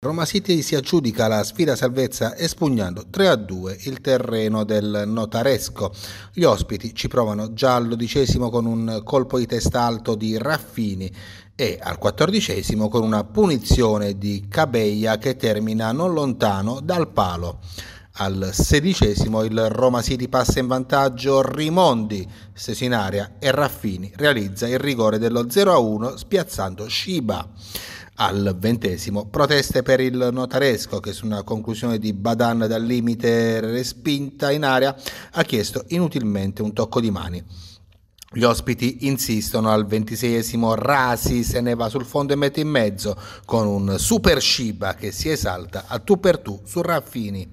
Roma City si aggiudica la sfida salvezza espugnando 3 a 2 il terreno del notaresco. Gli ospiti ci provano già all'odicesimo con un colpo di testa alto di Raffini e al quattordicesimo con una punizione di Cabella che termina non lontano dal palo. Al sedicesimo il Roma City passa in vantaggio Rimondi, stesso in aria, e Raffini realizza il rigore dello 0-1 spiazzando Shiba al ventesimo. Proteste per il notaresco che su una conclusione di Badan dal limite respinta in aria ha chiesto inutilmente un tocco di mani. Gli ospiti insistono al ventiseiesimo, Rasi se ne va sul fondo e mette in mezzo con un super Shiba che si esalta a tu per tu su Raffini.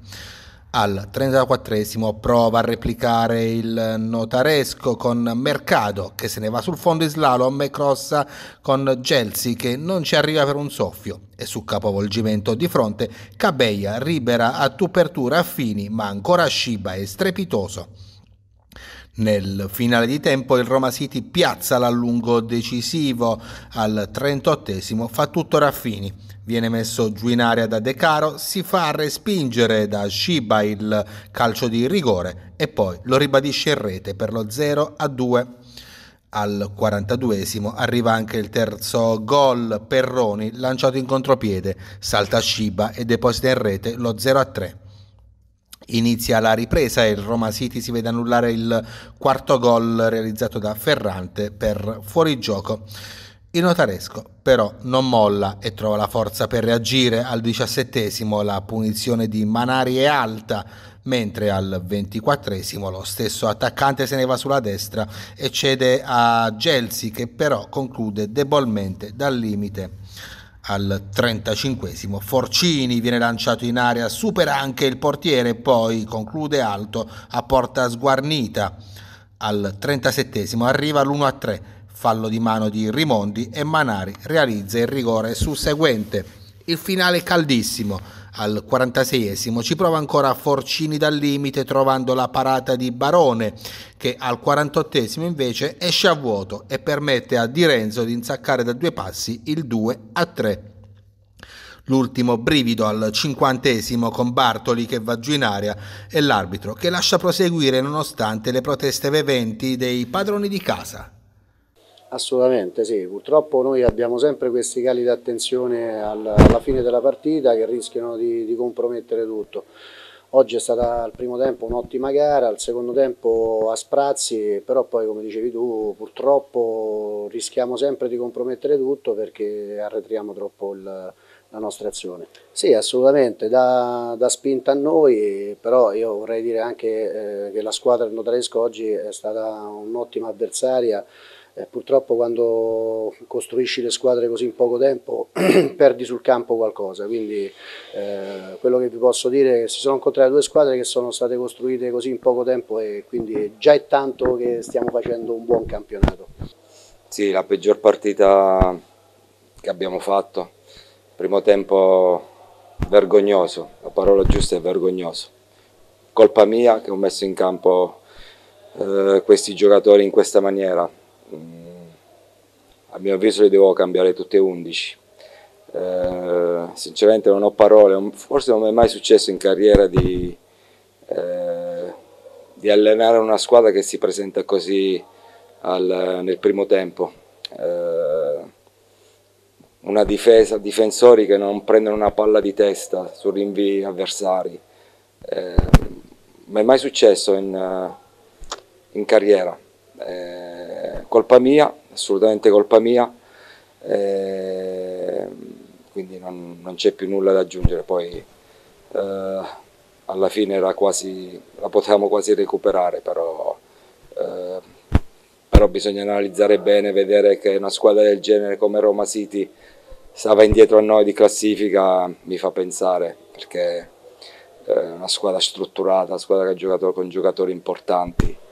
Al 34 prova a replicare il notaresco con Mercado che se ne va sul fondo in slalom e crossa con Gelsi che non ci arriva per un soffio e su capovolgimento di fronte Cabella libera a tu per tu Raffini ma ancora Sciba è strepitoso. Nel finale di tempo il Roma City piazza l'allungo decisivo al 38 fa tutto Raffini. Viene messo giù in area da De Caro, si fa respingere da Shiba il calcio di rigore e poi lo ribadisce in rete per lo 0 a 2. Al 42 arriva anche il terzo gol Perroni lanciato in contropiede, salta Shiba e deposita in rete lo 0 a 3. Inizia la ripresa e il Roma City si vede annullare il quarto gol realizzato da Ferrante per fuorigioco. Il notaresco però non molla e trova la forza per reagire. Al diciassettesimo la punizione di Manari è alta, mentre al ventiquattresimo lo stesso attaccante se ne va sulla destra e cede a Gelsi che però conclude debolmente dal limite al 35 Forcini viene lanciato in aria, supera anche il portiere, poi conclude alto a porta sguarnita. Al 37 arriva l'1-3, fallo di mano di Rimondi e Manari realizza il rigore seguente. Il finale caldissimo al 46esimo ci prova ancora Forcini dal limite trovando la parata di Barone che al 48esimo invece esce a vuoto e permette a Di Renzo di insaccare da due passi il 2 a 3. L'ultimo brivido al cinquantesimo con Bartoli che va giù in aria e l'arbitro che lascia proseguire nonostante le proteste veventi dei padroni di casa. Assolutamente sì, purtroppo noi abbiamo sempre questi cali di attenzione alla fine della partita che rischiano di, di compromettere tutto. Oggi è stata al primo tempo un'ottima gara, al secondo tempo a sprazzi, però poi come dicevi tu purtroppo rischiamo sempre di compromettere tutto perché arretriamo troppo il, la nostra azione. Sì assolutamente, da, da, spinta a noi, però io vorrei dire anche eh, che la squadra del Notaresco oggi è stata un'ottima avversaria eh, purtroppo quando costruisci le squadre così in poco tempo perdi sul campo qualcosa, quindi eh, quello che vi posso dire è che si sono incontrate due squadre che sono state costruite così in poco tempo e quindi già è tanto che stiamo facendo un buon campionato. Sì, la peggior partita che abbiamo fatto, primo tempo vergognoso, la parola giusta è vergognoso, colpa mia che ho messo in campo eh, questi giocatori in questa maniera Mm. a mio avviso le devo cambiare tutte e 11. Eh, sinceramente non ho parole, forse non mi è mai successo in carriera di, eh, di allenare una squadra che si presenta così al, nel primo tempo. Eh, una difesa, difensori che non prendono una palla di testa su rinvii avversari. non eh, è mai successo in, eh, in carriera. Eh, colpa mia, assolutamente colpa mia, eh, quindi non, non c'è più nulla da aggiungere, poi eh, alla fine quasi, la potevamo quasi recuperare, però, eh, però, bisogna analizzare bene, vedere che una squadra del genere come Roma City stava indietro a noi di classifica, mi fa pensare, perché eh, è una squadra strutturata, una squadra che ha giocato con giocatori importanti,